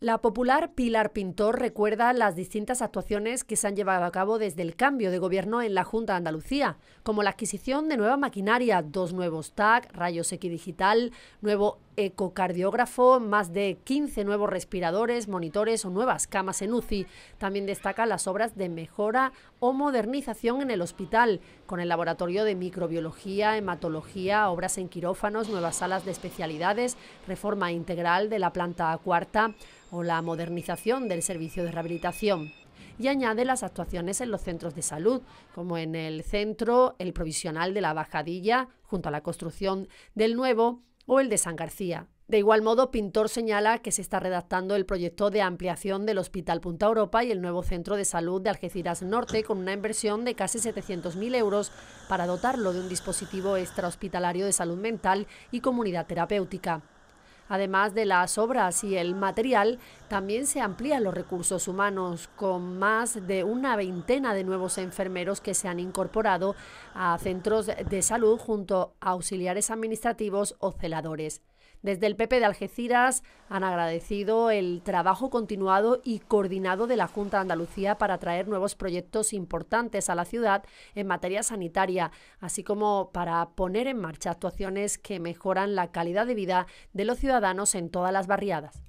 La popular Pilar Pintor recuerda las distintas actuaciones que se han llevado a cabo desde el cambio de gobierno en la Junta de Andalucía, como la adquisición de nueva maquinaria, dos nuevos TAC, rayos X digital, nuevo ecocardiógrafo, más de 15 nuevos respiradores, monitores o nuevas camas en UCI. También destaca las obras de mejora o modernización en el hospital, con el laboratorio de microbiología, hematología, obras en quirófanos, nuevas salas de especialidades, reforma integral de la planta cuarta o la modernización del servicio de rehabilitación y añade las actuaciones en los centros de salud, como en el centro, el provisional de la Bajadilla, junto a la construcción del nuevo o el de San García. De igual modo, Pintor señala que se está redactando el proyecto de ampliación del Hospital Punta Europa y el nuevo Centro de Salud de Algeciras Norte con una inversión de casi 700.000 euros para dotarlo de un dispositivo extrahospitalario de salud mental y comunidad terapéutica. Además de las obras y el material, también se amplían los recursos humanos, con más de una veintena de nuevos enfermeros que se han incorporado a centros de salud junto a auxiliares administrativos o celadores. Desde el PP de Algeciras han agradecido el trabajo continuado y coordinado de la Junta de Andalucía para traer nuevos proyectos importantes a la ciudad en materia sanitaria, así como para poner en marcha actuaciones que mejoran la calidad de vida de los ciudadanos ciudadanos en todas las barriadas.